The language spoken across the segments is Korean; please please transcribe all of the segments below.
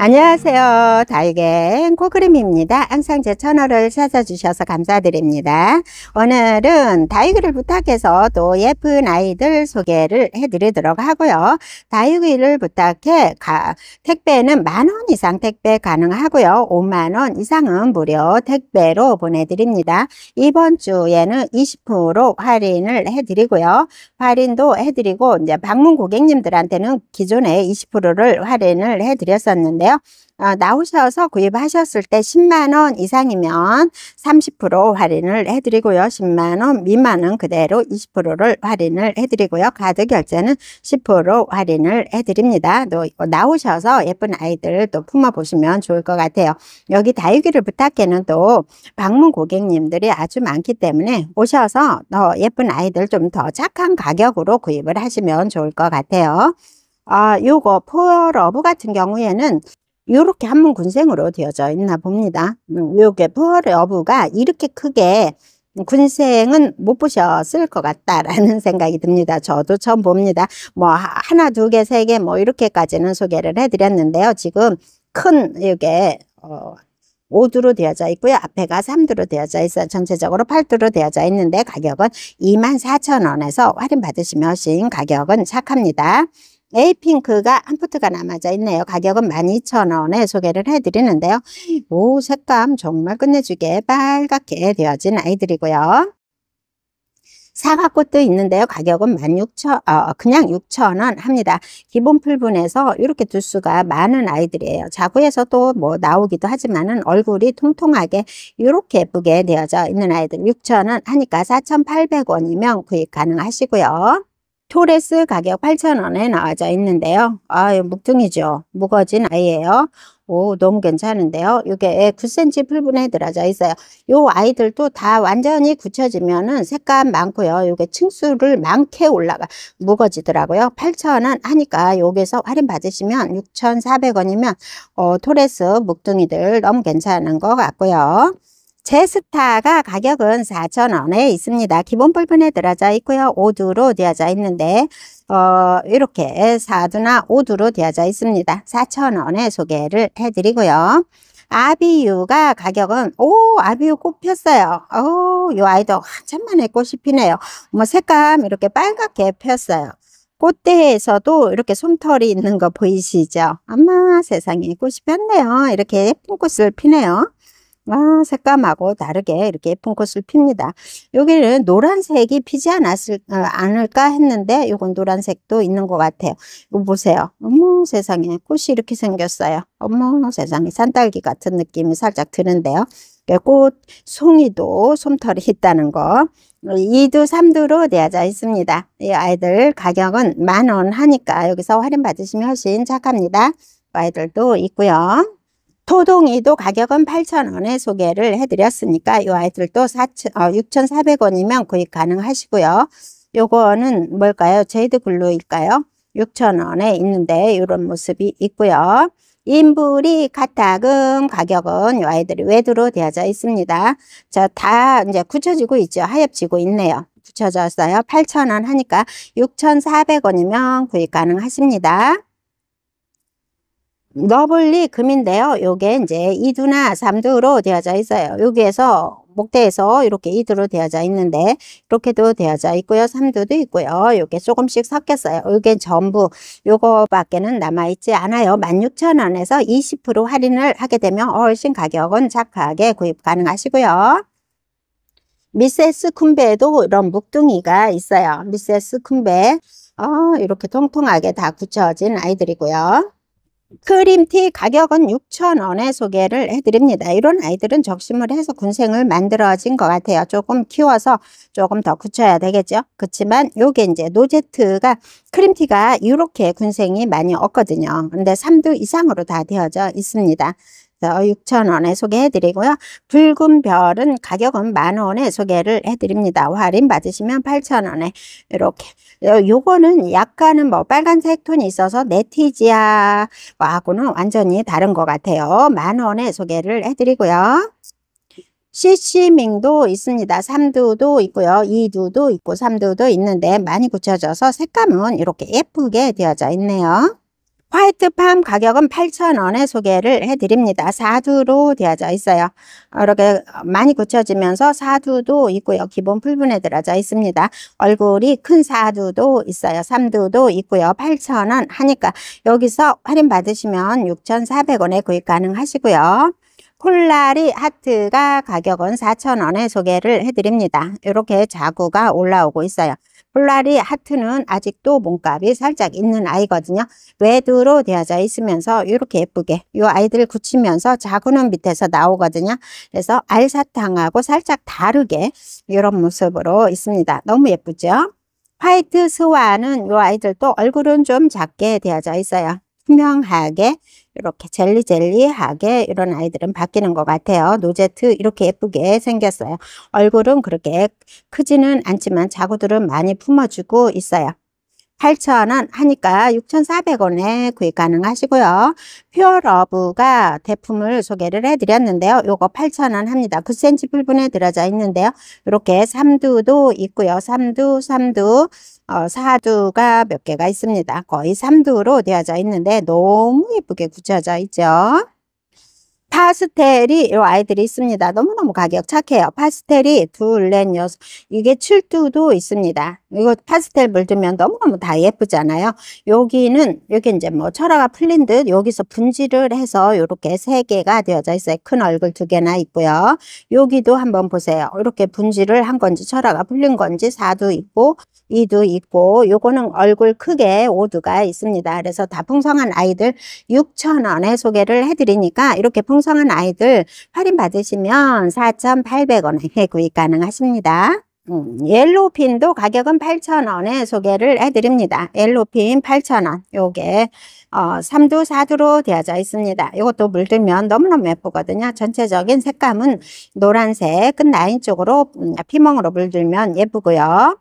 안녕하세요 달걀 코크림입니다 항상 제 채널을 찾아주셔서 감사드립니다 오늘은 다이그를 부탁해서 또 예쁜 아이들 소개를 해드리도록 하고요 다이그를 부탁해 가, 택배는 만원 이상 택배 가능하고요 5만원 이상은 무료 택배로 보내드립니다 이번 주에는 20% 할인을 해드리고요 할인도 해드리고 이제 방문 고객님들한테는 기존에 20%를 할인을 해드렸었는데 있데요 어, 나오셔서 구입하셨을 때 10만원 이상이면 30% 할인을 해드리고요. 10만원 미만은 그대로 20%를 할인을 해드리고요. 카드 결제는 10% 할인을 해드립니다. 또 나오셔서 예쁜 아이들 또 품어보시면 좋을 것 같아요. 여기 다육이를 부탁해는 또 방문 고객님들이 아주 많기 때문에 오셔서 더 예쁜 아이들 좀 더 착한 가격으로 구입을 하시면 좋을 것 같아요. 아, 요거 푸어러브 같은 경우에는 이렇게 한문 군생으로 되어져 있나 봅니다. 음, 요게 포어러브가 이렇게 크게 군생은 못 보셨을 것 같다라는 생각이 듭니다. 저도 처음 봅니다. 뭐 하나, 두 개, 세 개 뭐 이렇게까지는 소개를 해드렸는데요. 지금 큰 이게 어, 5두로 되어져 있고요. 앞에가 3두로 되어져 있어 전체적으로 8두로 되어져 있는데 가격은 24,000원에서 할인받으시면 신 가격은 착합니다. 에이핑크가 한 포트가 남아져 있네요. 가격은 12,000원에 소개를 해드리는데요. 오 색감 정말 끝내주게 빨갛게 되어진 아이들이고요. 사과꽃도 있는데요. 가격은 16,000, 어, 그냥 6,000원 합니다. 기본 풀분에서 이렇게 두수가 많은 아이들이에요. 자구에서도 뭐 나오기도 하지만은 얼굴이 통통하게 이렇게 예쁘게 되어져 있는 아이들 6,000원 하니까 4,800원이면 구입 가능하시고요. 토레스 가격 8,000원에 나와져 있는데요. 아유, 묵둥이죠. 무거진 아이예요. 오, 너무 괜찮은데요. 이게 9cm 풀분에 들어져 있어요. 요 아이들도 다 완전히 굳혀지면은 색감 많고요. 요게 층수를 많게 올라가, 무거지더라고요. 8,000원 하니까 여기서 할인 받으시면 6,400원이면, 어, 토레스 묵둥이들 너무 괜찮은 것 같고요. 제스타가 가격은 4,000원에 있습니다. 기본 볼펜에 들어져 있고요. 오두로 되어져 있는데 어, 이렇게 4두나 오두로 되어져 있습니다. 4,000원에 소개를 해드리고요. 아비유가 가격은 오 아비유 꽃 폈어요. 오이 아이도 한참 만에 꽃이 피네요. 뭐 색감 이렇게 빨갛게 폈어요. 꽃대에서도 이렇게 솜털이 있는 거 보이시죠? 아마 세상에 꽃이 폈네요. 이렇게 예쁜 꽃을 피네요. 아, 색감하고 다르게 이렇게 예쁜 꽃을 핍니다. 여기는 노란색이 피지 않았을, 어, 않을까 했는데 이건 노란색도 있는 것 같아요. 이거 보세요. 어머 세상에 꽃이 이렇게 생겼어요. 어머 세상에 산딸기 같은 느낌이 살짝 드는데요. 예, 꽃 송이도 솜털이 있다는 거. 2두, 3두로 되어져 있습니다. 이 아이들 가격은 만 원 하니까 여기서 할인 받으시면 훨씬 착합니다. 아이들도 있고요. 토동이도 가격은 8,000원에 소개를 해드렸으니까 이 아이들도 어, 6,400원이면 구입 가능하시고요. 요거는 뭘까요? 제이드 글루일까요? 6,000원에 있는데 이런 모습이 있고요. 인불이 카타금 가격은 이 아이들이 외드로 되어져 있습니다. 자, 다 이제 굳혀지고 있죠. 하엽지고 있네요. 굳혀졌어요. 8,000원 하니까 6,400원이면 구입 가능하십니다. 너블리 금인데요. 요게 이제 2두나 3두로 되어져 있어요. 여기에서 목대에서 이렇게 2두로 되어져 있는데 이렇게도 되어져 있고요. 3두도 있고요. 요게 조금씩 섞였어요. 요게 전부 요거밖에는 남아있지 않아요. 16,000원에서 20% 할인을 하게 되면 훨씬 가격은 착하게 구입 가능하시고요. 미세스 쿤베에도 이런 묵둥이가 있어요. 미세스 쿤베 어, 이렇게 통통하게 다 굳혀진 아이들이고요. 크림티 가격은 6,000원에 소개를 해드립니다. 이런 아이들은 적심을 해서 군생을 만들어진 것 같아요. 조금 키워서 조금 더 굳혀야 되겠죠. 그렇지만 요게 이제 노제트가 크림티가 이렇게 군생이 많이 없거든요. 근데 3두 이상으로 다 되어져 있습니다. 6,000원에 소개해드리고요. 붉은 별은 가격은 만원에 소개를 해드립니다. 할인 받으시면 8,000원에 이렇게 어, 요거는 약간은 뭐 빨간색 톤이 있어서 네티지아하고는 완전히 다른 것 같아요. 만원에 소개를 해드리고요. 시시밍도 있습니다. 삼두도 있고요. 이두도 있고 삼두도 있는데 많이 굳혀져서 색감은 이렇게 예쁘게 되어져 있네요. 화이트팜 가격은 8,000원에 소개를 해드립니다. 사두로 되어져 있어요. 이렇게 많이 굳혀지면서 사두도 있고요. 기본 풀분에 들어져 있습니다. 얼굴이 큰 사두도 있어요. 삼두도 있고요. 8,000원 하니까 여기서 할인 받으시면 6,400원에 구입 가능하시고요. 콜라리 하트가 가격은 4,000원에 소개를 해드립니다. 이렇게 자구가 올라오고 있어요. 콜라리 하트는 아직도 몸값이 살짝 있는 아이거든요. 외드로 되어져 있으면서 이렇게 예쁘게 이 아이들 굳히면서 자구는 밑에서 나오거든요. 그래서 알사탕하고 살짝 다르게 이런 모습으로 있습니다. 너무 예쁘죠? 화이트 스와는 이 아이들도 얼굴은 좀 작게 되어져 있어요. 투명하게 이렇게 젤리젤리하게 이런 아이들은 바뀌는 것 같아요. 노제트 이렇게 예쁘게 생겼어요. 얼굴은 그렇게 크지는 않지만 자구들은 많이 품어주고 있어요. 8,000원 하니까 6,400원에 구입 가능하시고요. 퓨어러브가 제품을 소개를 해드렸는데요. 요거 8,000원 합니다. 9cm 그 풀분에 들어져 있는데요. 이렇게 3두도 있고요. 3두3두 어, 사두가 몇 개가 있습니다. 거의 3두로 되어져 있는데 너무 예쁘게 굳혀져 있죠. 파스텔이 이 아이들이 있습니다. 너무너무 가격 착해요. 파스텔이 둘, 넷, 여섯 이게 7두도 있습니다. 이거 파스텔 물들면 너무너무 다 예쁘잖아요. 여기는 여기 이제 뭐 철화가 풀린 듯 여기서 분지를 해서 이렇게 세 개가 되어져 있어요. 큰 얼굴 두 개나 있고요. 여기도 한번 보세요. 이렇게 분지를 한 건지 철화가 풀린 건지 사도 있고 이도 있고 요거는 얼굴 크게 오두가 있습니다. 그래서 다 풍성한 아이들 6천원에 소개를 해드리니까 이렇게 풍 풍성한 아이들 할인 받으시면 4,800원에 구입 가능하십니다. 음, 옐로핀도 가격은 8,000원에 소개를 해드립니다. 옐로핀 8,000원. 요게, 어, 3두, 4두로 되어져 있습니다. 이것도 물들면 너무너무 예쁘거든요. 전체적인 색감은 노란색, 끝 라인 쪽으로 음, 피멍으로 물들면 예쁘고요.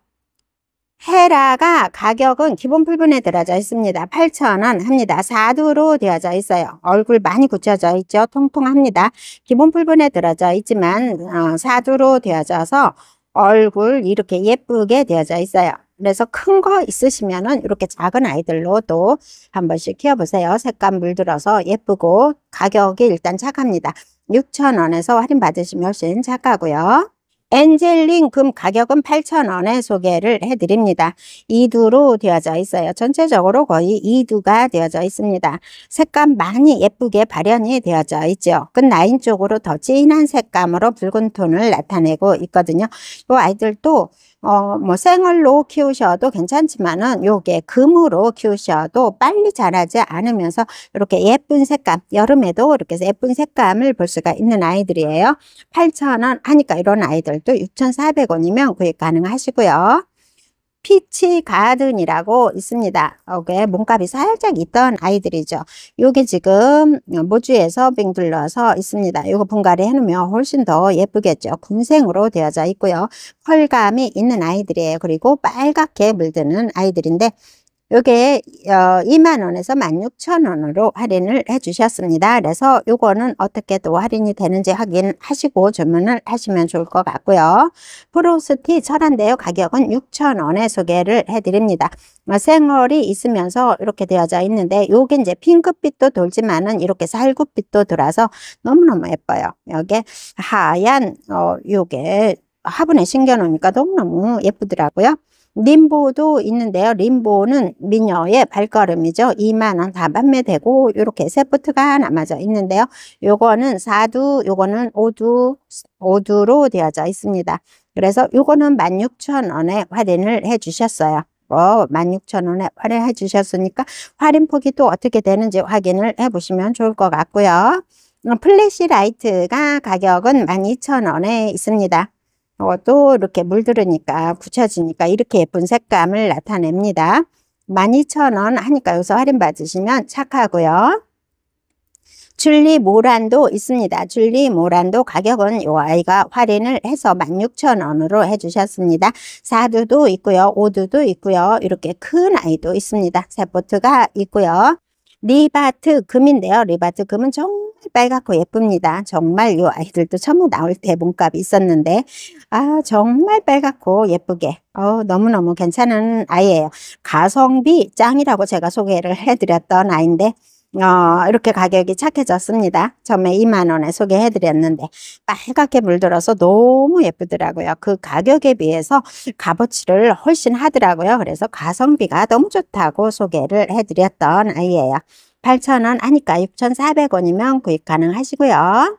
헤라가 가격은 기본 풀분에 들어져 있습니다. 8,000원 합니다. 4두로 되어져 있어요. 얼굴 많이 굳혀져 있죠. 통통합니다. 기본 풀분에 들어져 있지만 4두로 어, 되어져서 얼굴 이렇게 예쁘게 되어져 있어요. 그래서 큰 거 있으시면은 이렇게 작은 아이들로도 한 번씩 키워보세요. 색감 물들어서 예쁘고 가격이 일단 착합니다. 6,000원에서 할인 받으시면 훨씬 착하고요. 엔젤링 금 가격은 8,000원에 소개를 해드립니다. 이두로 되어져 있어요. 전체적으로 거의 이두가 되어져 있습니다. 색감 많이 예쁘게 발현이 되어져 있죠. 끝 라인 쪽으로 더 진한 색감으로 붉은 톤을 나타내고 있거든요. 이 아이들도 어, 뭐 생얼로 키우셔도 괜찮지만은 요게 금으로 키우셔도 빨리 자라지 않으면서 이렇게 예쁜 색감, 여름에도 이렇게 예쁜 색감을 볼 수가 있는 아이들이에요. 8,000원 하니까 이런 아이들도 6,400원이면 구입 가능하시고요. 피치 가든이라고 있습니다. 여기 몸값이 살짝 있던 아이들이죠. 요게 지금 모주에서 빙둘러서 있습니다. 요거 분갈이 해놓으면 훨씬 더 예쁘겠죠. 군생으로 되어져 있고요. 펄감이 있는 아이들이에요. 그리고 빨갛게 물드는 아이들인데 요게 어, 2만원에서 16,000원으로 할인을 해주셨습니다. 그래서 요거는 어떻게 또 할인이 되는지 확인하시고 주문을 하시면 좋을 것 같고요. 프로스티 철한데요. 가격은 6,000원에 소개를 해드립니다. 어, 생얼이 있으면서 이렇게 되어져 있는데 요게 이제 핑크빛도 돌지만은 이렇게 살구빛도 돌아서 너무너무 예뻐요. 여기에 하얀 어, 요게 화분에 신겨놓으니까 너무너무 예쁘더라고요. 림보도 있는데요. 림보는 미녀의 발걸음이죠. 2만원 다 판매되고 이렇게 세포트가 남아져 있는데요. 요거는 4두, 요거는 5두, 5두로 되어져 있습니다. 그래서 요거는 16,000원에 할인을 해주셨어요. 어, 16,000원에 할인해 주셨으니까 할인폭이 또 어떻게 되는지 확인을 해보시면 좋을 것 같고요. 어, 플래시 라이트가 가격은 12,000원에 있습니다. 또 이렇게 물들으니까 굳혀지니까 이렇게 예쁜 색감을 나타냅니다. 12,000원 하니까 여기서 할인 받으시면 착하고요. 줄리 모란도 있습니다. 줄리 모란도 가격은 이 아이가 할인을 해서 16,000원으로 해주셨습니다. 사두도 있고요. 오두도 있고요. 이렇게 큰 아이도 있습니다. 세포트가 있고요. 리바트 금인데요. 리바트 금은 정말 빨갛고 예쁩니다. 정말 요 아이들도 처음 나올 때 몸값이 있었는데 아 정말 빨갛고 예쁘게 어 너무너무 괜찮은 아이예요. 가성비 짱이라고 제가 소개를 해드렸던 아이인데 어, 이렇게 가격이 착해졌습니다. 처음에 2만원에 소개해드렸는데 빨갛게 물들어서 너무 예쁘더라고요. 그 가격에 비해서 값어치를 훨씬 하더라고요. 그래서 가성비가 너무 좋다고 소개를 해드렸던 아이예요. 8천원 하니까 6,400원이면 구입 가능하시고요.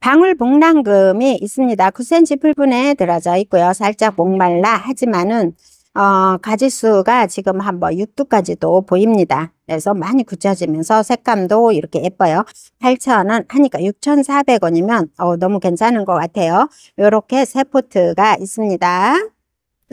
방울 복랑금이 있습니다. 9cm 풀분에 들어져 있고요. 살짝 목말라 하지만은 어, 가지수가 지금 한 뭐 6두까지도 보입니다. 그래서 많이 굳혀지면서 색감도 이렇게 예뻐요. 8,000원 하니까 6,400원이면 어, 너무 괜찮은 것 같아요. 이렇게 세 포트가 있습니다.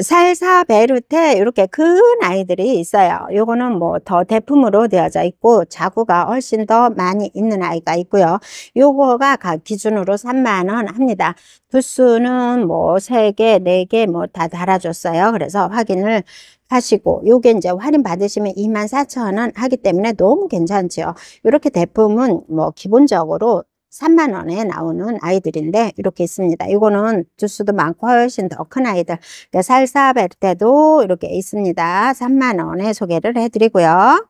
살사베르테 이렇게 큰 아이들이 있어요. 요거는 뭐 더 대품으로 되어져 있고 자구가 훨씬 더 많이 있는 아이가 있고요. 요거가 각 기준으로 3만 원 합니다. 부수는 뭐 3개, 4개 뭐 다 달아줬어요. 그래서 확인을 하시고 요게 이제 할인 받으시면 2 4 0 0원 하기 때문에 너무 괜찮죠 이렇게 대품은 뭐 기본적으로 3만 원에 나오는 아이들인데 이렇게 있습니다. 이거는 주수도 많고 훨씬 더 큰 아이들 그러니까 살사벨때도 이렇게 있습니다. 3만 원에 소개를 해드리고요.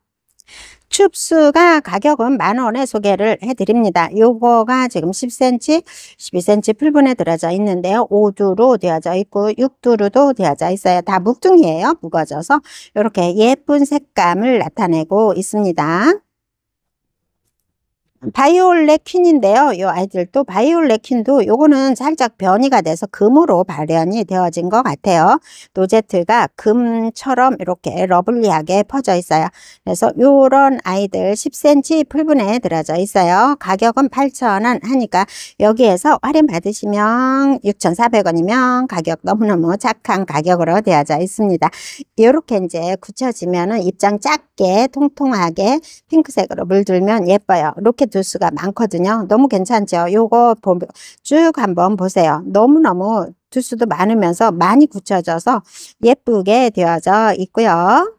춥수가 가격은 만 원에 소개를 해드립니다. 요거가 지금 10cm, 12cm 풀분에 들어져 있는데요. 5두로 되어져 있고 6두로도 되어져 있어요. 다 묵둥이에요. 묵어져서 이렇게 예쁜 색감을 나타내고 있습니다. 바이올렛 퀸인데요. 이 아이들도 바이올렛 퀸도 요거는 살짝 변이가 돼서 금으로 발현이 되어진 것 같아요. 노제트가 금처럼 이렇게 러블리하게 퍼져 있어요. 그래서 요런 아이들 10cm 풀분에 들어져 있어요. 가격은 8,000원 하니까 여기에서 할인 받으시면 6,400원이면 가격 너무너무 착한 가격으로 되어져 있습니다. 이렇게 이제 굳혀지면은 입장 작게 통통하게 핑크색으로 물들면 예뻐요. 이렇게 교수가 많거든요. 너무 괜찮죠? 요거 쭉 한번 보세요. 너무너무 두수도 많으면서 많이 굳혀져서 예쁘게 되어져 있고요.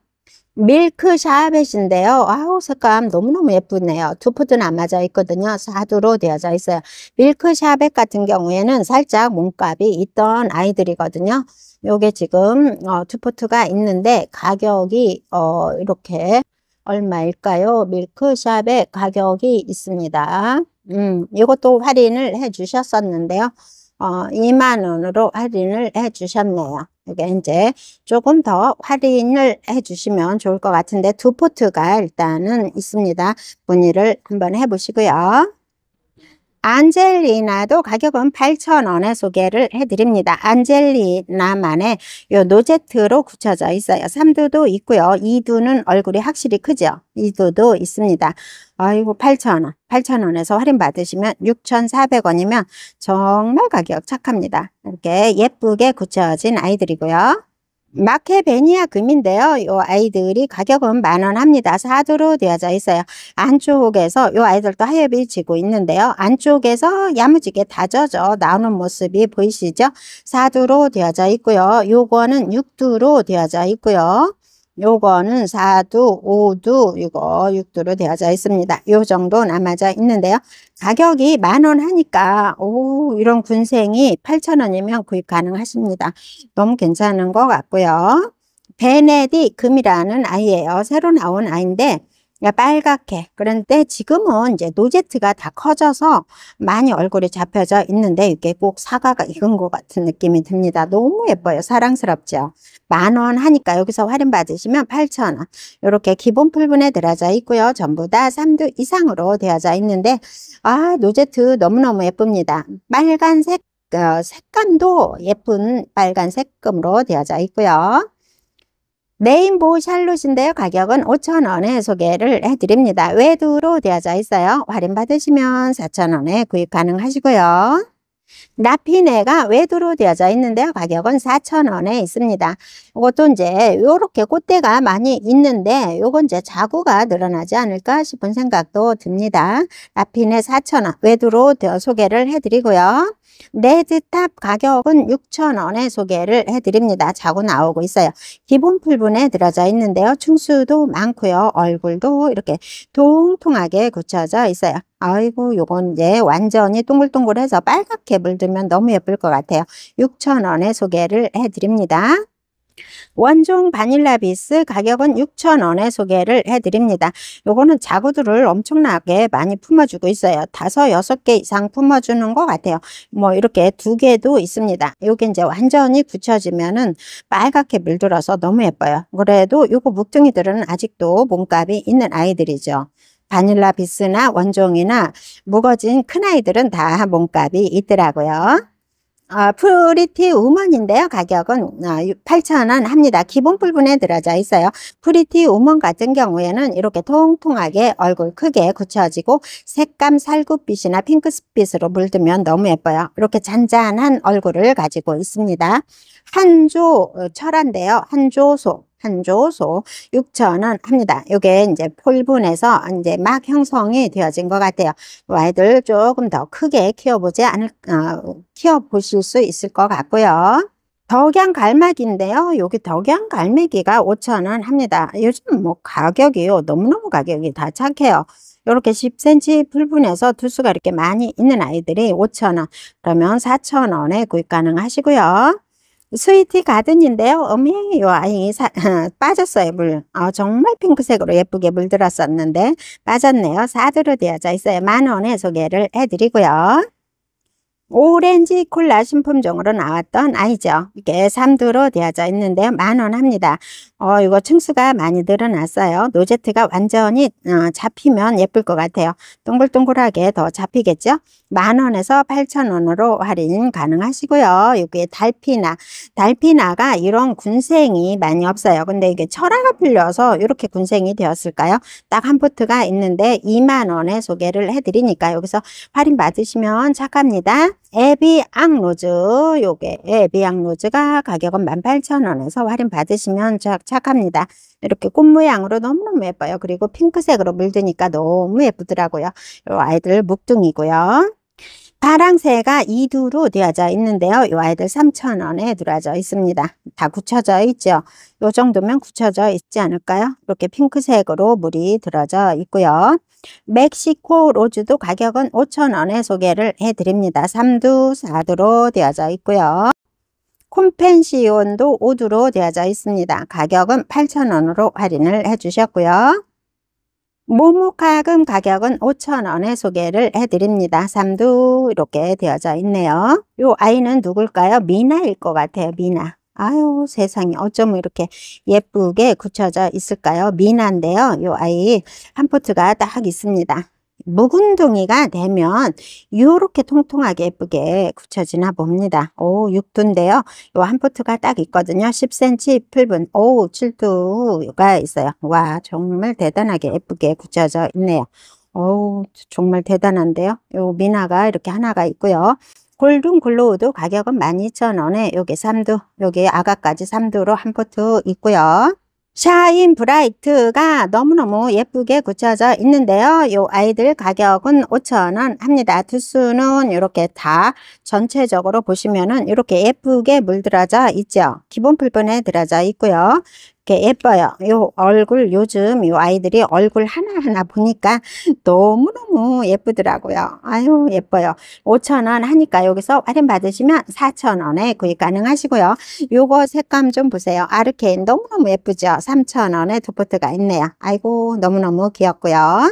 밀크 샤벳인데요. 아우 색감 너무너무 예쁘네요. 투 푸드는 안 맞아 있거든요. 사두로 되어져 있어요. 밀크 샤벳 같은 경우에는 살짝 몸값이 있던 아이들이거든요. 요게 지금 어, 투포트가 있는데 가격이 어, 이렇게 얼마일까요? 밀크샵의 가격이 있습니다. 음, 이것도 할인을 해 주셨었는데요. 어, 2만원으로 할인을 해 주셨네요. 이게 이제 조금 더 할인을 해 주시면 좋을 것 같은데 두 포트가 일단은 있습니다. 문의를 한번 해 보시고요. 안젤리나도 가격은 8,000원에 소개를 해드립니다. 안젤리나만의 요 노제트로 굳혀져 있어요. 3두도 있고요. 2두는 얼굴이 확실히 크죠. 2두도 있습니다. 아이고 8,000원. 8,000원에서 할인 받으시면 6,400원이면 정말 가격 착합니다. 이렇게 예쁘게 굳혀진 아이들이고요. 마케베니아 금인데요. 이 아이들이 가격은 만원 합니다. 사두로 되어져 있어요. 안쪽에서 이 아이들도 하엽이 지고 있는데요. 안쪽에서 야무지게 다져져 나오는 모습이 보이시죠? 사두로 되어져 있고요. 요거는 육두로 되어져 있고요. 요거는 사두오두 이거 육두로 되어져 있습니다. 요 정도 남아져 있는데요. 가격이 만 원 하니까 오 이런 군생이 8,000원이면 구입 가능하십니다. 너무 괜찮은 것 같고요. 베네디 금이라는 아이예요. 새로 나온 아이인데 그러니까 빨갛게 그런데 지금은 이제 노제트가 다 커져서 많이 얼굴이 잡혀져 있는데 이게 꼭 사과가 익은 것 같은 느낌이 듭니다 너무 예뻐요 사랑스럽죠 만 원 하니까 여기서 할인 받으시면 8천원 이렇게 기본 풀분에 들어져 있고요 전부 다 3두 이상으로 되어져 있는데 아 노제트 너무너무 예쁩니다 빨간색 어, 색감도 예쁜 빨간 색금으로 되어져 있고요 메인보 샬롯인데요. 가격은 5,000원에 소개를 해드립니다. 외두로 되어져 있어요. 할인받으시면 4,000원에 구입 가능하시고요. 나피네가 외두로 되어져 있는데요. 가격은 4,000원에 있습니다. 이것도 이제 이렇게 꽃대가 많이 있는데 요건 이제 자구가 늘어나지 않을까 싶은 생각도 듭니다. 나피네 4,000원 외두로 되어 소개를 해드리고요. 레드탑 가격은 6,000원에 소개를 해드립니다. 자고 나오고 있어요. 기본 풀분에 들어져 있는데요. 충수도 많고요. 얼굴도 이렇게 통통하게 굳혀져 있어요. 아이고 요건 이제 완전히 동글동글해서 빨갛게 물들면 너무 예쁠 것 같아요. 6,000원에 소개를 해드립니다. 원종 바닐라 비스 가격은 6,000원에 소개를 해드립니다. 요거는 자구들을 엄청나게 많이 품어주고 있어요. 다섯, 여섯 개 이상 품어주는 것 같아요. 뭐 이렇게 두 개도 있습니다. 요게 이제 완전히 굳혀지면은 빨갛게 물들어서 너무 예뻐요. 그래도 요거 묵둥이들은 아직도 몸값이 있는 아이들이죠. 바닐라 비스나 원종이나 무거진 큰아이들은 다 몸값이 있더라고요. 어, 프리티 우먼인데요. 가격은 8,000원 아, 합니다. 기본 불분에 들어져 있어요. 프리티 우먼 같은 경우에는 이렇게 통통하게 얼굴 크게 굳혀지고 색감 살구빛이나 핑크빛으로 물들면 너무 예뻐요. 이렇게 잔잔한 얼굴을 가지고 있습니다. 한조 어, 철한데요. 한조소 한 조소 6천원 합니다. 이게 이제 폴분에서 이제 막 형성이 되어진 것 같아요. 와이들 뭐 조금 더 크게 키워보지 않을, 어, 키워보실 수 있을 것 같고요. 덕양 갈매기인데요. 여기 덕양 갈매기가 5천원 합니다. 요즘 뭐 가격이요. 너무너무 가격이 다 착해요. 이렇게 10cm 풀분에서 두수가 이렇게 많이 있는 아이들이 5천원 그러면 4천원에 구입 가능하시고요. 스위티 가든인데요. 어미 요 아이 사, 빠졌어요 물. 아, 정말 핑크색으로 예쁘게 물들었었는데 빠졌네요. 사드로 되어져 있어요. 만원에 소개를 해드리고요. 오렌지 콜라 신품종으로 나왔던 아이죠. 이게 3두로 되어져 있는데 만원 합니다. 어, 이거 층수가 많이 늘어났어요. 노제트가 완전히 어, 잡히면 예쁠 것 같아요. 동글동글하게 더 잡히겠죠? 만원에서 8천원으로 할인 가능하시고요. 여기에 달피나, 달피나가 이런 군생이 많이 없어요. 근데 이게 철화가 풀려서 이렇게 군생이 되었을까요? 딱 한 포트가 있는데 2만원에 소개를 해드리니까 여기서 할인 받으시면 착합니다. 에비앙 로즈 요게 에비앙 로즈가 가격은 18,000원에서 할인 받으시면 착착합니다. 이렇게 꽃 모양으로 너무너무 예뻐요. 그리고 핑크색으로 물드니까 너무 예쁘더라고요. 요 아이들 묵둥이고요. 파랑새가 2두로 되어져 있는데요. 이 아이들 3,000원에 들어져 있습니다. 다 굳혀져 있죠. 이 정도면 굳혀져 있지 않을까요? 이렇게 핑크색으로 물이 들어져 있고요. 멕시코 로즈도 가격은 5,000원에 소개를 해드립니다. 3두, 4두로 되어져 있고요. 콤펜시온도 5두로 되어져 있습니다. 가격은 8,000원으로 할인을 해주셨고요. 모목화금 가격은 5,000원에 소개를 해드립니다. 삼두 이렇게 되어져 있네요. 요 아이는 누굴까요? 미나일 것 같아요. 미나. 아유 세상에 어쩜 이렇게 예쁘게 굳혀져 있을까요? 미나인데요. 요 아이 한 포트가 딱 있습니다. 묵은둥이가 되면 이렇게 통통하게 예쁘게 굳혀지나 봅니다. 오, 6두인데요. 요 한 포트가 딱 있거든요. 10cm 풀분 오, 7두가 있어요. 와, 정말 대단하게 예쁘게 굳혀져 있네요. 오, 정말 대단한데요. 요 미나가 이렇게 하나가 있고요. 골든 글로우도 가격은 12,000원에 요게 3두, 요게 아가까지 3두로 한 포트 있고요. 샤인 브라이트가 너무너무 예쁘게 굳혀져 있는데요. 이 아이들 가격은 5,000원 합니다. 두수는 이렇게 다 전체적으로 보시면은 이렇게 예쁘게 물들어져 있죠. 기본 풀분에 들어져 있고요. 이렇게 예뻐요. 요 얼굴 요즘 요 아이들이 얼굴 하나하나 보니까 너무너무 예쁘더라고요. 아유 예뻐요. 5천원 하니까 여기서 할인 받으시면 4천원에 구입 가능하시고요. 요거 색감 좀 보세요. 아르케인 너무너무 예쁘죠? 3천원에 두포트가 있네요. 아이고 너무너무 귀엽고요.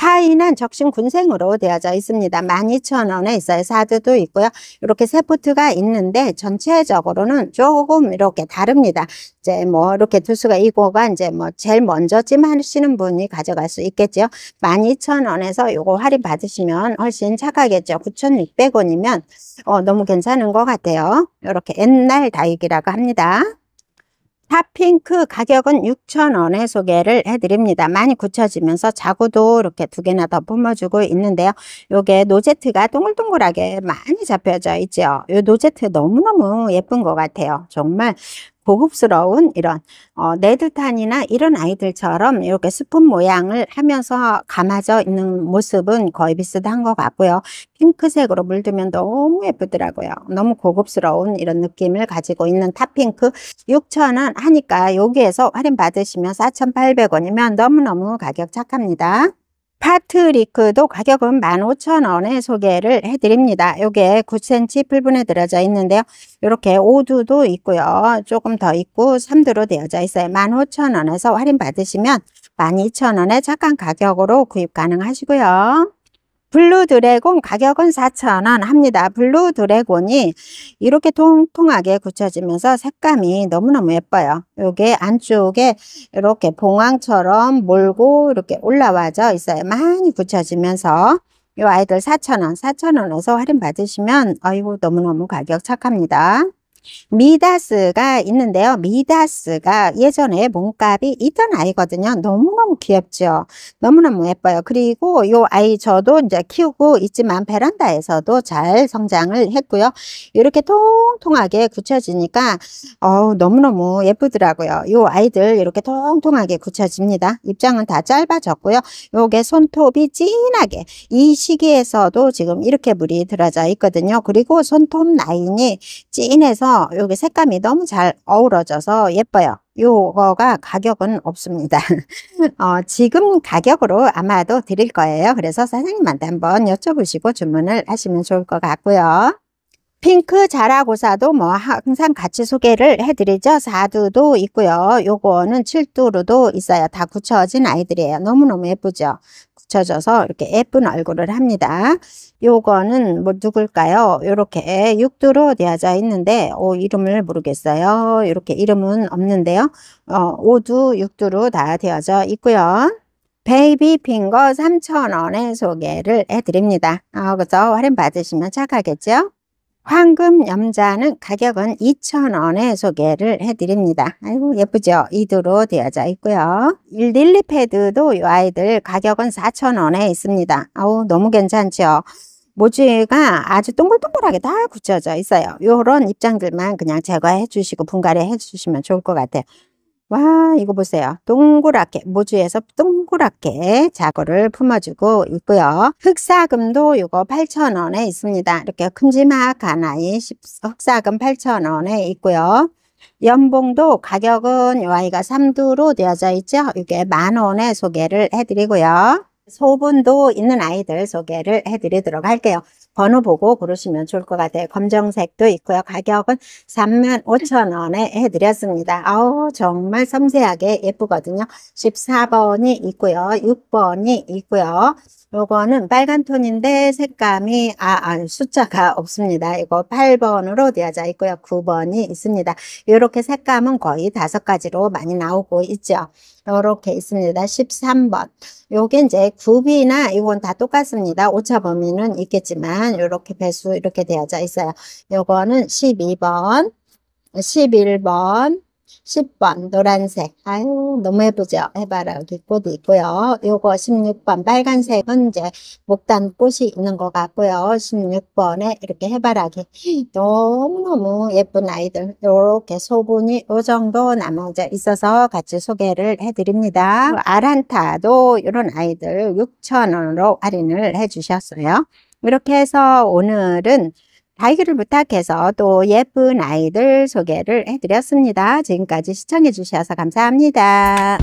파이는 적신 군생으로 되어져 있습니다. 12,000원에 있어요. 사드도 있고요. 이렇게 세 포트가 있는데 전체적으로는 조금 이렇게 다릅니다. 이제 뭐 이렇게 투수가 이거가 이제 뭐 제일 먼저 찜 하시는 분이 가져갈 수 있겠죠. 12,000원에서 요거 할인 받으시면 훨씬 착하겠죠. 9,600원이면 어, 너무 괜찮은 것 같아요. 이렇게 옛날 다육이라고 합니다. 핫핑크 가격은 6,000원에 소개를 해드립니다. 많이 굳혀지면서 자구도 이렇게 두 개나 더 뿜어주고 있는데요. 요게 노제트가 동글동글하게 많이 잡혀져 있죠. 요 노제트 너무너무 예쁜 것 같아요. 정말 고급스러운 이런 어, 네들탄이나 이런 아이들처럼 이렇게 스푼 모양을 하면서 감아져 있는 모습은 거의 비슷한 것 같고요. 핑크색으로 물들면 너무 예쁘더라고요. 너무 고급스러운 이런 느낌을 가지고 있는 탑핑크 6,000원 하니까 여기에서 할인 받으시면 4,800원이면 너무너무 가격 착합니다. 파트리크도 가격은 15,000원에 소개를 해드립니다. 요게 9cm 풀분에 들어져 있는데요. 이렇게 5두도 있고요. 조금 더 있고 3두로 되어져 있어요. 15,000원에서 할인 받으시면 12,000원에 착한 가격으로 구입 가능하시고요. 블루 드래곤 가격은 4,000원 합니다. 블루 드래곤이 이렇게 통통하게 굳혀지면서 색감이 너무너무 예뻐요. 요게 안쪽에 이렇게 봉황처럼 몰고 이렇게 올라와져 있어요. 많이 굳혀지면서 이 아이들 4,000원, 4,000원에서 할인 받으시면 아이고 너무너무 가격 착합니다. 미다스가 있는데요. 미다스가 예전에 몸값이 있던 아이거든요. 너무너무 귀엽죠. 너무너무 예뻐요. 그리고 이 아이 저도 이제 키우고 있지만 베란다에서도 잘 성장을 했고요. 이렇게 통통하게 굳혀지니까 어우 너무너무 예쁘더라고요. 이 아이들 이렇게 통통하게 굳혀집니다. 입장은 다 짧아졌고요. 이게 손톱이 진하게 이 시기에서도 지금 이렇게 물이 들어져 있거든요. 그리고 손톱 라인이 진해서 여기 색감이 너무 잘 어우러져서 예뻐요. 요거가 가격은 없습니다. 어, 지금 가격으로 아마도 드릴 거예요. 그래서 사장님한테 한번 여쭤보시고 주문을 하시면 좋을 것 같고요. 핑크 자라고사도 뭐 항상 같이 소개를 해드리죠. 4두도 있고요. 요거는 7두로도 있어요. 다 굳혀진 아이들이에요. 너무너무 예쁘죠. 붙여줘서 이렇게 예쁜 얼굴을 합니다. 요거는 뭐 누굴까요? 요렇게 육두로 되어져 있는데 오 어, 이름을 모르겠어요. 이렇게 이름은 없는데요. 어, 오두 육두로 다 되어져 있고요. 베이비 핑거 3,000원에 소개를 해드립니다. 어, 그래 할인 받으시면 착하겠죠? 황금 염자는 가격은 2,000원에 소개를 해드립니다. 아이고 예쁘죠? 이두로 되어져 있고요. 일릴리 패드도 이 아이들 가격은 4,000원에 있습니다. 아우 너무 괜찮죠? 모지가 아주 동글동글하게 다 굳혀져 있어요. 이런 입장들만 그냥 제거해 주시고 분갈이 해 주시면 좋을 것 같아요. 와 이거 보세요. 동그랗게 모주에서 동그랗게 자거를 품어주고 있고요. 흑사금도 이거 8,000원에 있습니다. 이렇게 큼지막 한 아이 흑사금 8,000원에 있고요. 연봉도 가격은 이 아이가 3두로 되어져 있죠. 이게 만원에 소개를 해드리고요. 소분도 있는 아이들 소개를 해드리도록 할게요. 번호 보고 그러시면 좋을 것 같아요. 검정색도 있고요. 가격은 35,000원에 해드렸습니다. 아우 정말 섬세하게 예쁘거든요. 14번이 있고요. 6번이 있고요. 요거는 빨간 톤인데 색감이 아, 아 숫자가 없습니다. 이거 8번으로 되어져 있고요. 9번이 있습니다. 이렇게 색감은 거의 다섯 가지로 많이 나오고 있죠. 요렇게 있습니다. 13번. 요게 이제 굽이나 이건 다 똑같습니다. 오차 범위는 있겠지만 일단 이렇게 배수 이렇게 되어져 있어요. 요거는 12번, 11번, 10번 노란색 아유 너무 예쁘죠 해바라 기꽃이 있고요 요거 16번 빨간색은 이제 목단꽃이 있는 것 같고요 16번에 이렇게 해바라기 너무너무 예쁜 아이들 요렇게 소분이 요 정도 남아져 있어서 같이 소개를 해드립니다 아란타도 이런 아이들 6 0 0 0원으로 할인을 해주셨어요 이렇게 해서 오늘은 다이기를 부탁해서 또 예쁜 아이들 소개를 해드렸습니다. 지금까지 시청해 주셔서 감사합니다.